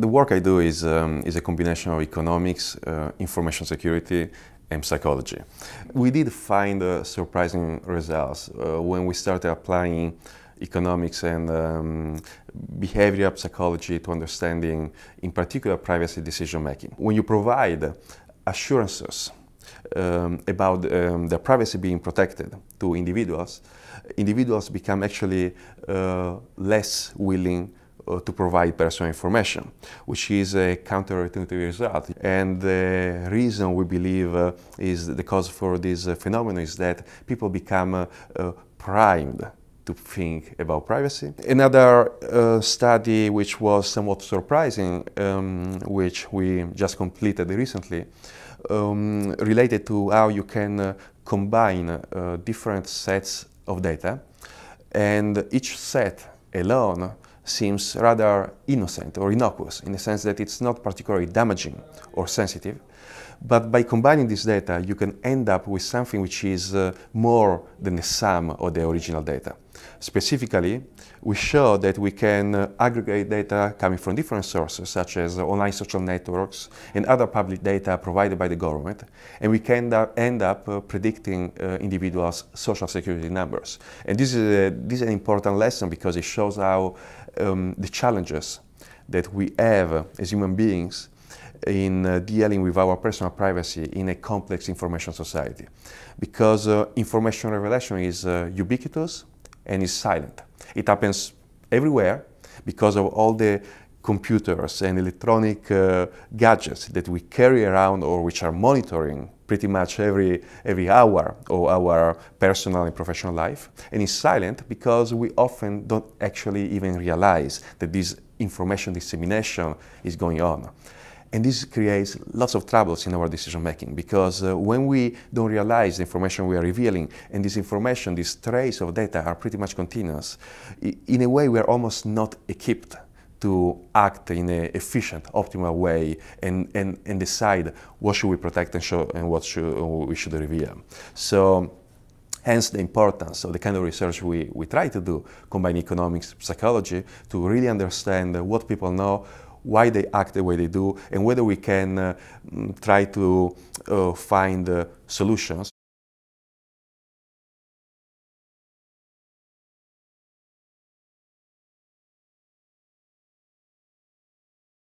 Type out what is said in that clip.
The work I do is, um, is a combination of economics, uh, information security, and psychology. We did find uh, surprising results uh, when we started applying economics and um, behavioral psychology to understanding, in particular, privacy decision making. When you provide assurances um, about um, their privacy being protected to individuals, individuals become actually uh, less willing uh, to provide personal information, which is a counterintuitive result. And the reason we believe uh, is the cause for this uh, phenomenon is that people become primed to think about privacy. Another uh, study which was somewhat surprising, um, which we just completed recently, um, related to how you can uh, combine uh, different sets of data, and each set alone seems rather innocent or innocuous in the sense that it's not particularly damaging or sensitive, but by combining this data, you can end up with something which is uh, more than the sum of the original data. Specifically, we show that we can uh, aggregate data coming from different sources, such as uh, online social networks and other public data provided by the government, and we can end up uh, predicting uh, individuals' social security numbers. And this is, a, this is an important lesson because it shows how um, the challenges that we have as human beings in uh, dealing with our personal privacy in a complex information society because uh, information revelation is uh, ubiquitous and is silent. It happens everywhere because of all the computers and electronic uh, gadgets that we carry around or which are monitoring pretty much every, every hour of our personal and professional life. And it's silent because we often don't actually even realize that this information dissemination is going on. And this creates lots of troubles in our decision making because uh, when we don't realize the information we are revealing, and this information, this trace of data are pretty much continuous, in a way we are almost not equipped to act in an efficient, optimal way and, and, and decide what should we protect and, show, and what should, we should reveal. So Hence the importance of the kind of research we, we try to do, combine economics, psychology, to really understand what people know, why they act the way they do, and whether we can uh, try to uh, find uh, solutions.